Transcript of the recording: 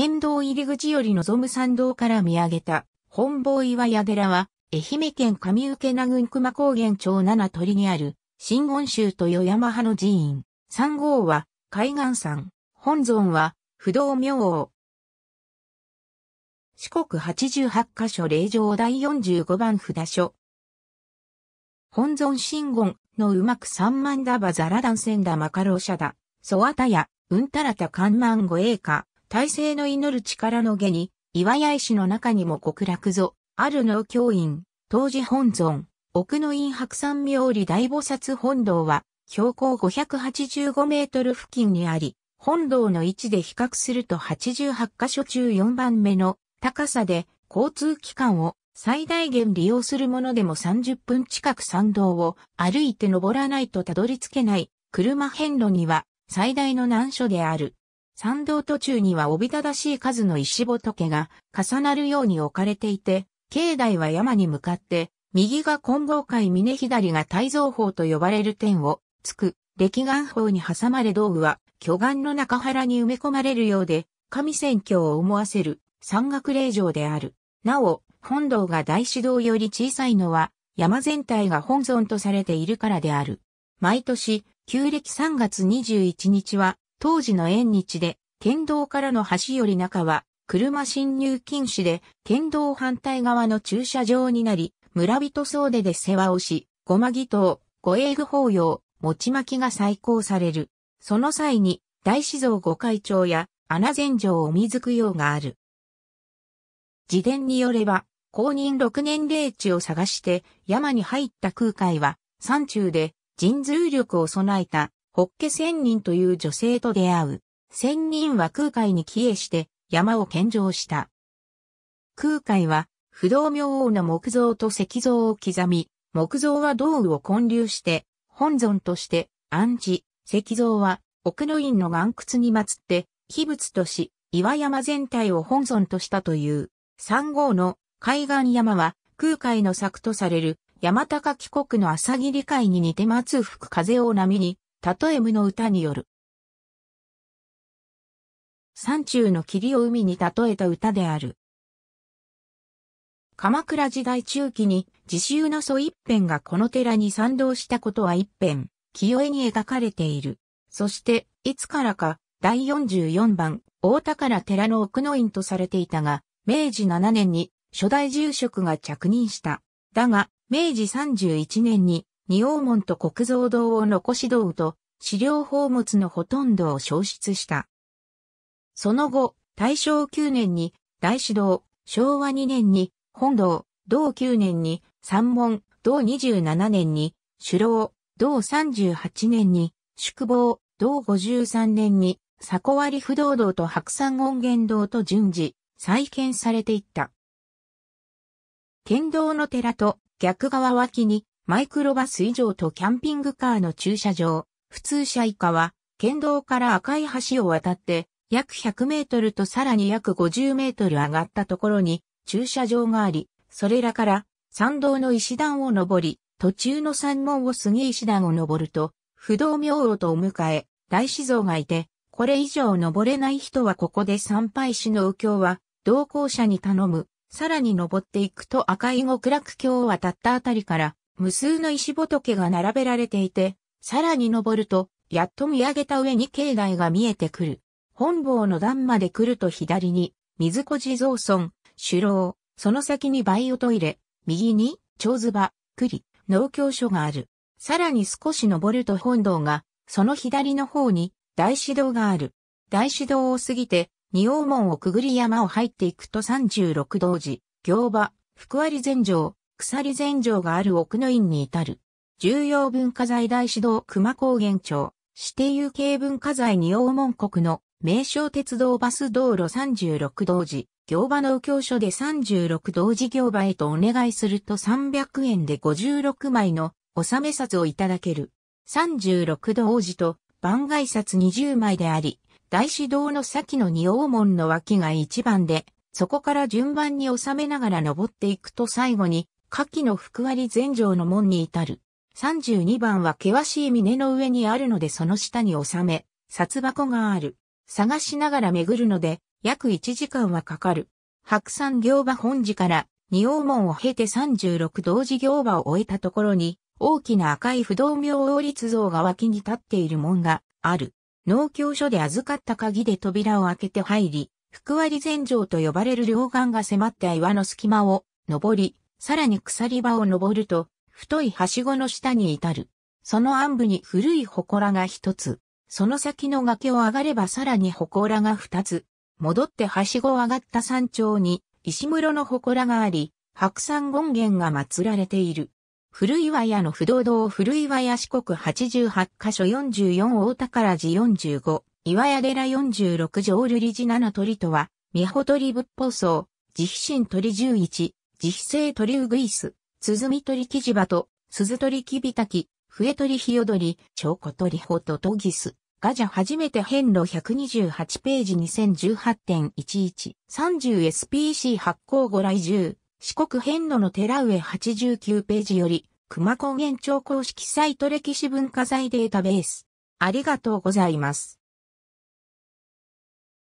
県道入り口より望む参道から見上げた本坊岩屋寺は、愛媛県上受名郡熊高原町七鳥にある、新温州豊山派の寺院。三号は、海岸山。本尊は、不動明王。四国88カ所霊場第45番札所。本尊新言のうまく三万だばザラダンセンダマカローシャダ、ソワタヤ、うんたらた関満護栄か。体制の祈る力の下に、岩屋石の中にも極楽ぞ、ある農教院、当時本尊、奥の院白山明理大菩薩本堂は、標高585メートル付近にあり、本堂の位置で比較すると88カ所中4番目の高さで交通機関を最大限利用するものでも30分近く参道を歩いて登らないとたどり着けない車遍路には最大の難所である。参道途中にはおびただしい数の石仏が重なるように置かれていて、境内は山に向かって、右が金剛界峰左が大蔵峰と呼ばれる天を、つく、歴岩峰に挟まれ道具は、巨岩の中原に埋め込まれるようで、神仙教を思わせる山岳霊場である。なお、本堂が大指堂より小さいのは、山全体が本尊とされているからである。毎年、旧暦3月21日は、当時の縁日で、県道からの橋より中は、車進入禁止で、県道反対側の駐車場になり、村人総出で世話をし、ごま儀頭、ご英具法要、餅巻きが再興される。その際に、大志像御会長や、穴禅城をくようがある。自伝によれば、公認六年霊地を探して、山に入った空海は、山中で、神通力を備えた、ホッケ仙人という女性と出会う。仙人は空海に帰依して山を献上した。空海は不動明王の木像と石像を刻み、木像は道具を建立して、本尊として暗示、石像は奥の院の岩窟に祀って、秘仏とし、岩山全体を本尊としたという、三号の海岸山は空海の作とされる山高帰国の朝霧海に似て松吹く風を波にたとえ無の歌による。山中の霧を海に例えた歌である。鎌倉時代中期に自習の祖一辺がこの寺に賛同したことは一辺、清江に描かれている。そして、いつからか、第44番、大宝寺の奥の院とされていたが、明治7年に初代住職が着任した。だが、明治31年に仁王門と国蔵堂を残し堂と、資料宝物のほとんどを消失した。その後、大正9年に大師堂、昭和2年に本堂、同9年に三門、同27年に首楼、同38年に宿坊、同53年に古割不動堂と白山音源堂と順次再建されていった。剣道の寺と逆側脇にマイクロバス以上とキャンピングカーの駐車場、普通車以下は、県道から赤い橋を渡って、約100メートルとさらに約50メートル上がったところに駐車場があり、それらから山道の石段を登り、途中の山門を過ぎ石段を登ると、不動明王とお迎え、大師像がいて、これ以上登れない人はここで参拝しの右京は、同行者に頼む、さらに登っていくと赤い極楽橋を渡ったあたりから、無数の石仏が並べられていて、さらに登ると、やっと見上げた上に境内が見えてくる。本坊の段まで来ると左に、水小地蔵村、首郎、その先にバイオトイレ、右に、蝶ズバ、栗、農協所がある。さらに少し登ると本堂が、その左の方に、大師堂がある。大師堂を過ぎて、二王門をくぐり山を入っていくと36道寺、行場、福割禅城、鎖禅城がある奥の院に至る。重要文化財大師堂熊高原町、指定有形文化財二王門国の名称鉄道バス道路36道寺、行場の教書で36道寺行場へとお願いすると300円で56枚の納め札をいただける。36道寺と番外札20枚であり、大師堂の先の二王門の脇が一番で、そこから順番に収めながら登っていくと最後に、下記の福割禅城の門に至る。32番は険しい峰の上にあるのでその下に収め、札箱がある。探しながら巡るので、約1時間はかかる。白山行場本寺から、二王門を経て36同時行場を終えたところに、大きな赤い不動明王立像が脇に立っている門がある。農協所で預かった鍵で扉を開けて入り、福割禅城と呼ばれる両岸が迫った岩の隙間を登り、さらに鎖場を登ると、太いはしごの下に至る。その暗部に古い祠が一つ。その先の崖を上がればさらに祠が二つ。戻ってはしごを上がった山頂に、石室の祠があり、白山権現が祀られている。古岩屋の不動堂古岩屋四国八十八箇所四十四大宝寺四十五、岩屋寺四十六条瑠璃寺七鳥とは、三穂鳥仏法僧、慈悲心鳥十一、自費性鳥ウグイス、鼓鳥キジバト、鈴鳥キビタキ、笛鳥ヒヨドリ、コ子鳥ホトトギス。ガジャ初めて変路128ページ 2018.1130SPC 発行後来10四国変路の寺上89ページより熊高原町公式サイト歴史文化財データベースありがとうございます。